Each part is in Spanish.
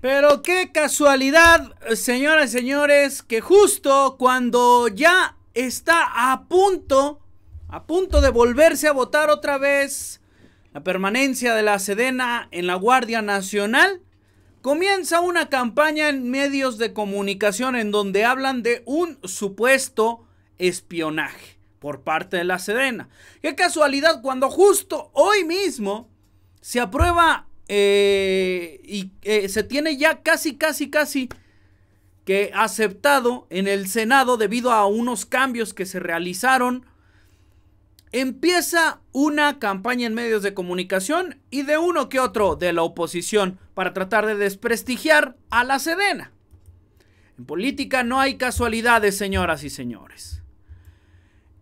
Pero qué casualidad, señoras y señores, que justo cuando ya está a punto, a punto de volverse a votar otra vez la permanencia de la Sedena en la Guardia Nacional, comienza una campaña en medios de comunicación en donde hablan de un supuesto espionaje por parte de la Sedena. Qué casualidad cuando justo hoy mismo se aprueba eh, y eh, se tiene ya casi, casi, casi que aceptado en el Senado debido a unos cambios que se realizaron. Empieza una campaña en medios de comunicación y de uno que otro de la oposición para tratar de desprestigiar a la Sedena. En política no hay casualidades, señoras y señores.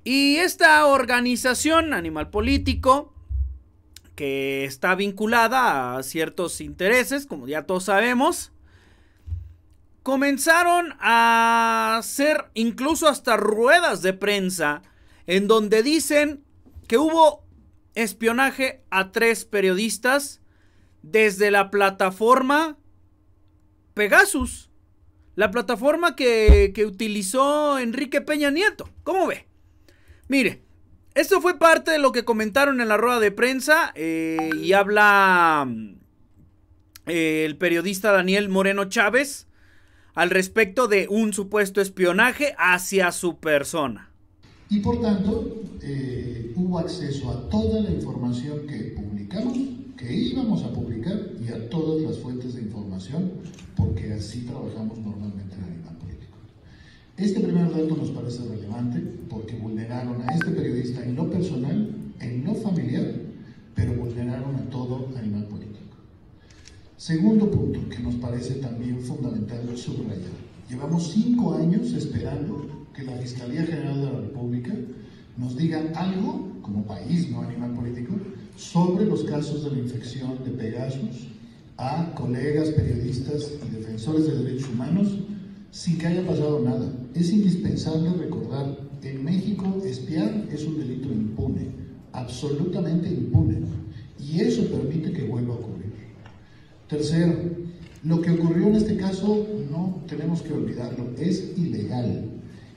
Y esta organización, Animal Político, que está vinculada a ciertos intereses, como ya todos sabemos, comenzaron a hacer incluso hasta ruedas de prensa en donde dicen que hubo espionaje a tres periodistas desde la plataforma Pegasus, la plataforma que, que utilizó Enrique Peña Nieto. ¿Cómo ve? Mire, esto fue parte de lo que comentaron en la rueda de prensa eh, y habla mm, eh, el periodista Daniel Moreno Chávez al respecto de un supuesto espionaje hacia su persona. Y por tanto, eh, hubo acceso a toda la información que publicamos, que íbamos a publicar y a todas las fuentes de información, porque así trabajamos normalmente. Este primer dato nos parece relevante porque vulneraron a este periodista en lo personal, en lo familiar, pero vulneraron a todo animal político. Segundo punto que nos parece también fundamental subrayar. Llevamos cinco años esperando que la Fiscalía General de la República nos diga algo, como país, no animal político, sobre los casos de la infección de Pegasus a colegas periodistas y defensores de derechos humanos sin que haya pasado nada. Es indispensable recordar, en México espiar es un delito impune, absolutamente impune, y eso permite que vuelva a ocurrir. Tercero, lo que ocurrió en este caso no tenemos que olvidarlo, es ilegal.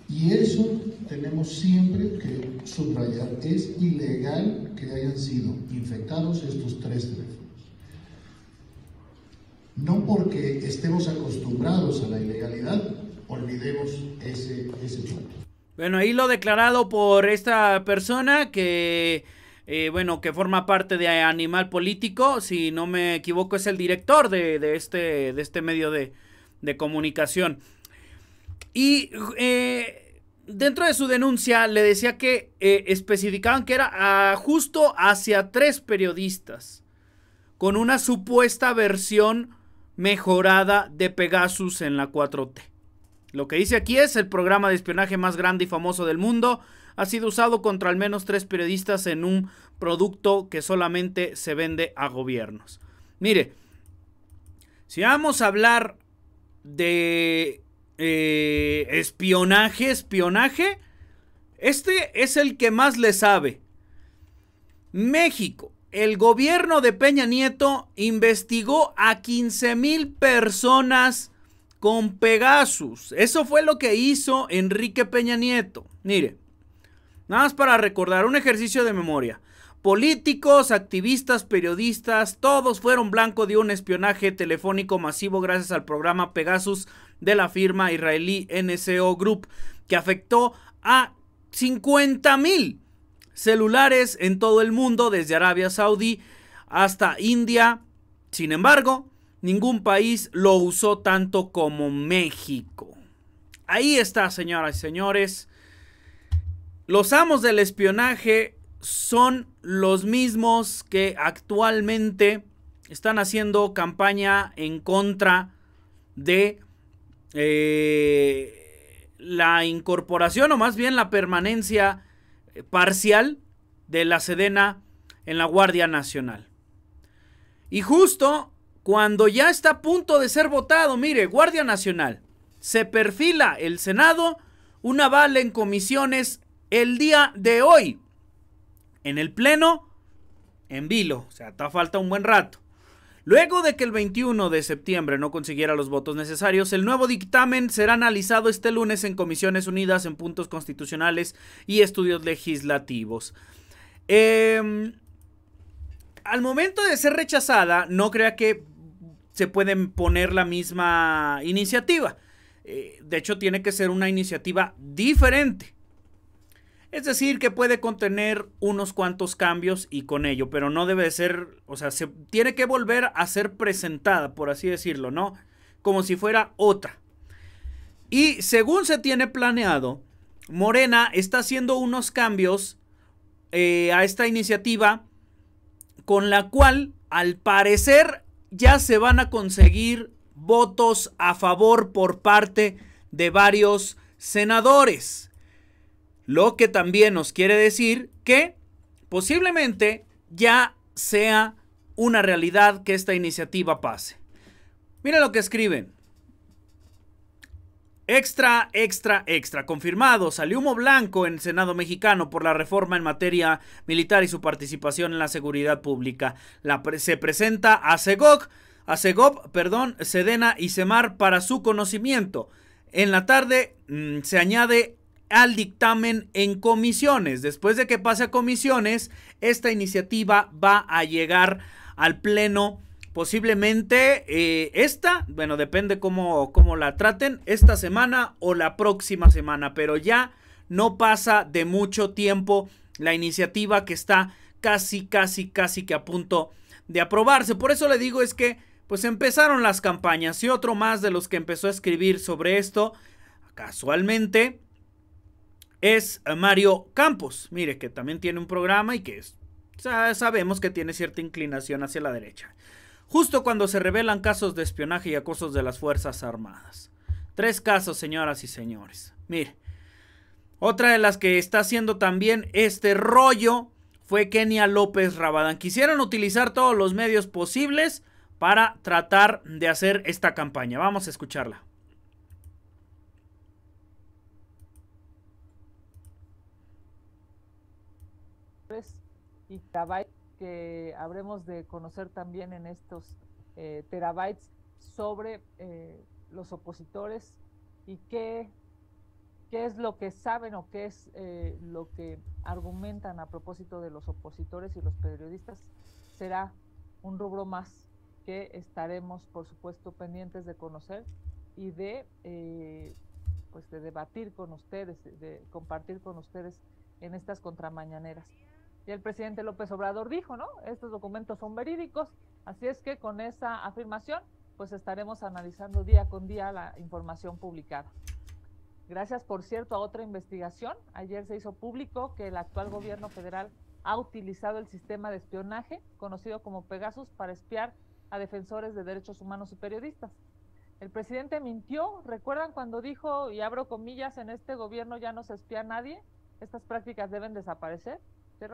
Y eso tenemos siempre que subrayar, es ilegal que hayan sido infectados estos tres teléfonos. No porque estemos acostumbrados a la ilegalidad, olvidemos ese, ese punto. Bueno, ahí lo declarado por esta persona que... Eh, bueno, que forma parte de Animal Político, si no me equivoco, es el director de, este, de este medio de, comunicación. Y eh, dentro de su denuncia le decía que eh, especificaban que era ah, justo hacia tres periodistas, con una supuesta versión mejorada de Pegasus en la 4T. Lo que dice aquí es el programa de espionaje más grande y famoso del mundo. Ha sido usado contra al menos tres periodistas en un producto que solamente se vende a gobiernos. Mire, si vamos a hablar de eh, espionaje, espionaje, este es el que más le sabe. México el gobierno de Peña Nieto investigó a 15 mil personas con Pegasus. Eso fue lo que hizo Enrique Peña Nieto. Mire, nada más para recordar un ejercicio de memoria. Políticos, activistas, periodistas, todos fueron blanco de un espionaje telefónico masivo gracias al programa Pegasus de la firma israelí NCO Group, que afectó a 50 mil celulares en todo el mundo, desde Arabia Saudí hasta India. Sin embargo, ningún país lo usó tanto como México. Ahí está, señoras y señores. Los amos del espionaje son los mismos que actualmente están haciendo campaña en contra de eh, la incorporación o más bien la permanencia parcial de la Sedena en la Guardia Nacional. Y justo cuando ya está a punto de ser votado, mire, Guardia Nacional, se perfila el Senado, una bala en comisiones el día de hoy. En el Pleno, en vilo, o sea, está falta un buen rato. Luego de que el 21 de septiembre no consiguiera los votos necesarios, el nuevo dictamen será analizado este lunes en Comisiones Unidas en puntos constitucionales y estudios legislativos. Em, al momento de ser rechazada, no crea que se pueden poner la misma iniciativa. Eh, de hecho, tiene que ser una iniciativa diferente. Es decir, que puede contener unos cuantos cambios y con ello, pero no debe ser, o sea, se tiene que volver a ser presentada, por así decirlo, ¿no? Como si fuera otra. Y según se tiene planeado, Morena está haciendo unos cambios eh, a esta iniciativa con la cual, al parecer, ya se van a conseguir votos a favor por parte de varios senadores. Lo que también nos quiere decir que posiblemente ya sea una realidad que esta iniciativa pase. Mira lo que escriben. Extra, extra, extra. Confirmado, salió humo blanco en el Senado mexicano por la reforma en materia militar y su participación en la seguridad pública. La se presenta a Segov, a Segov, perdón, Sedena y Semar para su conocimiento. En la tarde mm, se añade al dictamen en comisiones. Después de que pase a comisiones, esta iniciativa va a llegar al Pleno. Posiblemente eh, esta, bueno, depende cómo, cómo la traten, esta semana o la próxima semana, pero ya no pasa de mucho tiempo la iniciativa que está casi, casi, casi que a punto de aprobarse. Por eso le digo es que pues empezaron las campañas y otro más de los que empezó a escribir sobre esto, casualmente, es Mario Campos. Mire, que también tiene un programa y que es, sabemos que tiene cierta inclinación hacia la derecha. Justo cuando se revelan casos de espionaje y acosos de las Fuerzas Armadas. Tres casos, señoras y señores. Mire, otra de las que está haciendo también este rollo fue Kenia López Rabadán. Quisieron utilizar todos los medios posibles para tratar de hacer esta campaña. Vamos a escucharla. y terabytes que habremos de conocer también en estos eh, terabytes sobre eh, los opositores y qué, qué es lo que saben o qué es eh, lo que argumentan a propósito de los opositores y los periodistas será un rubro más que estaremos, por supuesto, pendientes de conocer y de, pues de debatir con ustedes, de compartir con ustedes en estas contramañaneras y el presidente López Obrador dijo, ¿no? Estos documentos son verídicos, así es que con esa afirmación, pues estaremos analizando día con día la información publicada. Gracias, por cierto, a otra investigación. Ayer se hizo público que el actual gobierno federal ha utilizado el sistema de espionaje, conocido como Pegasus, para espiar a defensores de derechos humanos y periodistas. El presidente mintió, recuerdan cuando dijo, y abro comillas, en este gobierno ya no se espía a nadie, estas prácticas deben desaparecer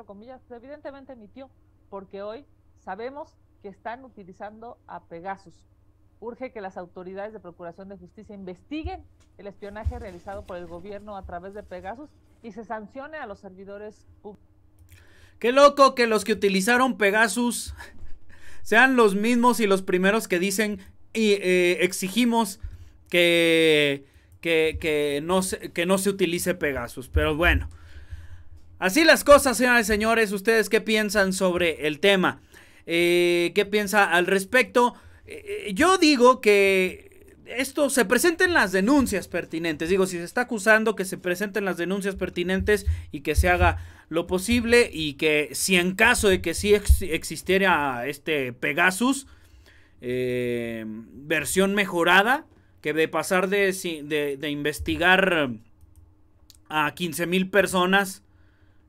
comillas, pues, evidentemente emitió, porque hoy sabemos que están utilizando a Pegasus. Urge que las autoridades de Procuración de Justicia investiguen el espionaje realizado por el gobierno a través de Pegasus y se sancione a los servidores públicos. Qué loco que los que utilizaron Pegasus sean los mismos y los primeros que dicen y eh, exigimos que, que, que, no que no se utilice Pegasus. Pero bueno. Así las cosas, señores, y señores. ¿Ustedes qué piensan sobre el tema? Eh, ¿Qué piensa al respecto? Eh, eh, yo digo que esto se presenten las denuncias pertinentes. Digo, si se está acusando, que se presenten las denuncias pertinentes y que se haga lo posible. Y que si en caso de que sí existiera este Pegasus, versión mejorada, que de pasar de, de investigar a 15 mil personas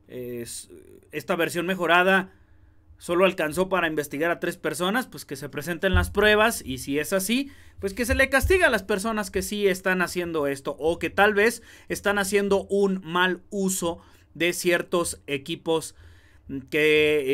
esta versión mejorada solo alcanzó para investigar a tres personas, pues que se presenten las pruebas y si es así, pues que se le castiga a las personas que sí están haciendo esto o que tal vez están haciendo un mal uso de ciertos equipos que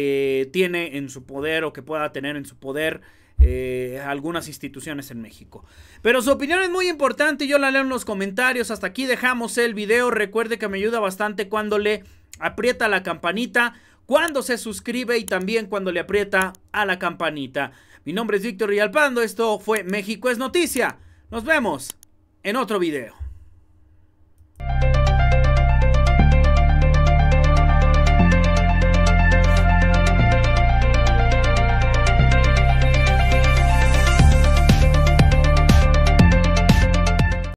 eh, tiene en su poder o que pueda tener en su poder eh, algunas instituciones en México. Pero su opinión es muy importante, yo la leo en los comentarios, hasta aquí dejamos el video, recuerde que me ayuda bastante cuando le aprieta la campanita cuando se suscribe y también cuando le aprieta a la campanita. Mi nombre es Víctor Rialpando, esto fue México es Noticia. Nos vemos en otro video.